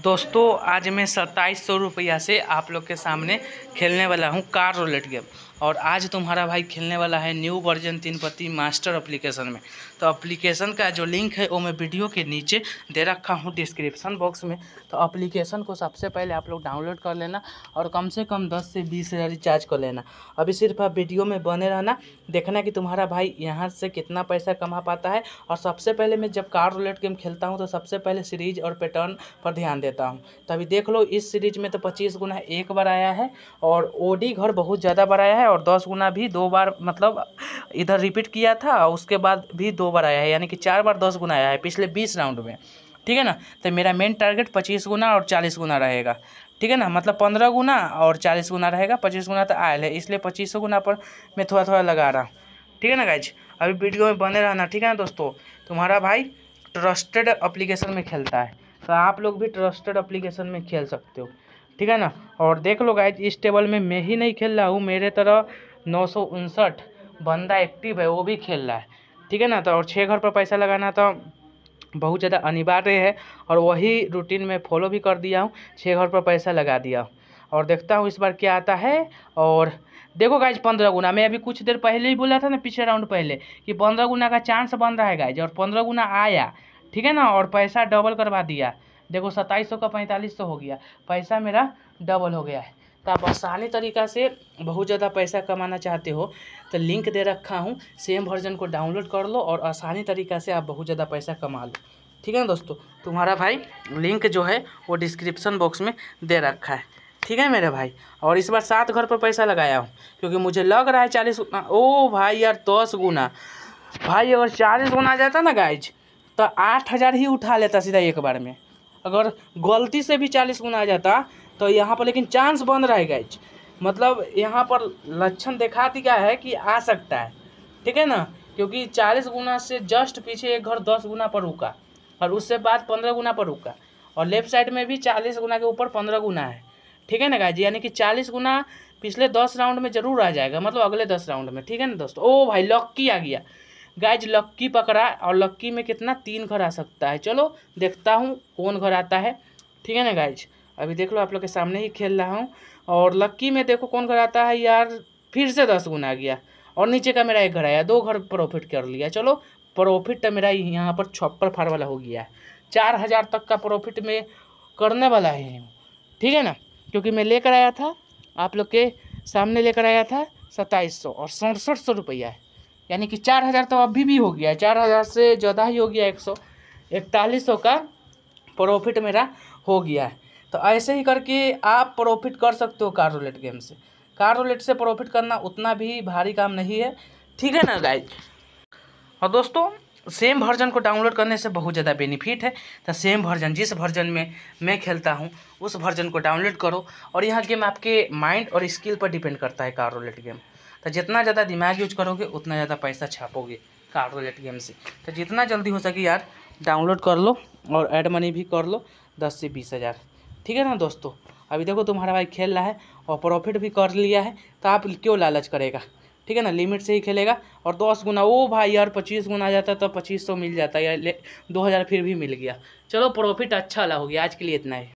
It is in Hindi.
दोस्तों आज मैं सत्ताईस सौ रुपया से आप लोग के सामने खेलने वाला हूँ कार रोलेट गेम और आज तुम्हारा भाई खेलने वाला है न्यू वर्जन तीन पति मास्टर अप्लीकेशन में तो अप्लीकेशन का जो लिंक है वो मैं वीडियो के नीचे दे रखा हूँ डिस्क्रिप्शन बॉक्स में तो अप्लीकेशन को सबसे पहले आप लोग डाउनलोड कर लेना और कम से कम दस से बीस हज़ार रिचार्ज कर लेना अभी सिर्फ आप वीडियो में बने रहना देखना कि तुम्हारा भाई यहाँ से कितना पैसा कमा पाता है और सबसे पहले मैं जब कार रोलेट गेम खेलता हूँ तो सबसे पहले सीरीज और पैटर्न पर ध्यान देता हूँ तभी देख लो इस सीरीज में तो पच्चीस गुना एक बार आया है और ओडी घर बहुत ज़्यादा बार आया है और दस गुना भी दो बार मतलब इधर रिपीट किया था उसके बाद भी दो बार आया है यानी कि चार बार दस गुना आया है पिछले बीस राउंड में ठीक है ना तो मेरा मेन टारगेट पच्चीस गुना और चालीस गुना रहेगा ठीक है ना मतलब पंद्रह गुना और चालीस गुना रहेगा पच्चीस गुना तो आयल है इसलिए पच्चीस गुना पर मैं थोड़ा थोड़ा लगा रहा हूँ ठीक है ना गाइज अभी वीडियो में बने रहना ठीक है ना दोस्तों तुम्हारा भाई ट्रस्टेड अप्लीकेशन में खेलता है तो आप लोग भी ट्रस्टेड अप्लीकेशन में खेल सकते हो ठीक है ना और देख लो गाइज इस टेबल में मैं ही नहीं खेल रहा हूँ मेरे तरह नौ बंदा एक्टिव है वो भी खेल रहा है ठीक है ना तो और छः घर पर पैसा लगाना तो बहुत ज़्यादा अनिवार्य है और वही रूटीन में फॉलो भी कर दिया हूँ छः घर पर पैसा लगा दिया हूँ और देखता हूँ इस बार क्या आता है और देखो गाइज पंद्रह गुना मैं अभी कुछ देर पहले ही बोला था ना पिछले राउंड पहले कि पंद्रह गुना का चांस बन रहा है गाइज और पंद्रह गुना आया ठीक है ना और पैसा डबल करवा दिया देखो सत्ताईस सौ का पैंतालीस सौ हो गया पैसा मेरा डबल हो गया है तो आप आसानी तरीका से बहुत ज़्यादा पैसा कमाना चाहते हो तो लिंक दे रखा हूँ सेम वर्जन को डाउनलोड कर लो और आसानी तरीका से आप बहुत ज़्यादा पैसा कमा लो ठीक है ना दोस्तों तुम्हारा भाई लिंक जो है वो डिस्क्रिप्सन बॉक्स में दे रखा है ठीक है मेरे भाई और इस बार सात घर पर पैसा लगाया हूँ क्योंकि मुझे लग रहा है चालीस गुना ओ भाई यार दस गुना भाई अगर चालीस गुना आ जाता ना गाइज तो आठ हज़ार ही उठा लेता सीधा एक बार में अगर गलती से भी चालीस गुना आ जाता तो यहाँ पर लेकिन चांस बन रहेगा है मतलब यहाँ पर लक्षण दिखा दिया है कि आ सकता है ठीक है ना क्योंकि चालीस गुना से जस्ट पीछे एक घर दस गुना पर रुका और उससे बाद पंद्रह गुना पर रुका और लेफ्ट साइड में भी चालीस गुना के ऊपर पंद्रह गुना है ठीक है ना गाय जी यानी कि चालीस गुना पिछले दस राउंड में जरूर आ जाएगा मतलब अगले दस राउंड में ठीक है ना दोस्तों ओ भाई लॉक किया गया गाइज लक्की पकड़ा और लक्की में कितना तीन घर आ सकता है चलो देखता हूँ कौन घर आता है ठीक है ना गाइज अभी देख लो आप लोग के सामने ही खेल रहा हूँ और लक्की में देखो कौन घर आता है यार फिर से दस गुना आ गया और नीचे का मेरा एक घर आया दो घर प्रॉफिट कर लिया चलो प्रॉफिट मेरा यहाँ पर छप्पर फाड़ वाला हो गया है चार हज़ार तक का प्रॉफिट में करने वाला है ठीक है ना क्योंकि मैं लेकर आया था आप लोग के सामने लेकर आया था सत्ताईस सौ और सड़सठ सौ रुपया है यानी कि चार हज़ार तो अभी भी हो गया है चार हज़ार से ज़्यादा ही हो गया एक सौ इकतालीस सौ का प्रॉफिट मेरा हो गया है तो ऐसे ही करके आप प्रॉफिट कर सकते हो कार रोलेट गेम से कार रोलेट से प्रॉफिट करना उतना भी भारी काम नहीं है ठीक है ना गाइज और दोस्तों सेम वर्जन को डाउनलोड करने से बहुत ज़्यादा बेनिफिट है तो सेम वर्जन जिस वर्जन में मैं खेलता हूँ उस वर्जन को डाउनलोड करो और यह गेम आपके माइंड और स्किल पर डिपेंड करता है कार रोलेट गेम तो जितना ज़्यादा दिमाग यूज करोगे उतना ज़्यादा पैसा छापोगे कार्ड रोलेट गेम से तो जितना जल्दी हो सके यार डाउनलोड कर लो और एड मनी भी कर लो दस से बीस हज़ार ठीक है ना दोस्तों अभी देखो तुम्हारा भाई खेल रहा है और प्रॉफिट भी कर लिया है तो आप क्यों लालच करेगा ठीक है ना लिमिट से ही खेलेगा और दस गुना ओ भाई यार पच्चीस गुना आ जाता तो पच्चीस सौ मिल जाता यार दो हज़ार फिर भी मिल गया चलो प्रॉफिट अच्छा ला हो गया आज के लिए इतना ही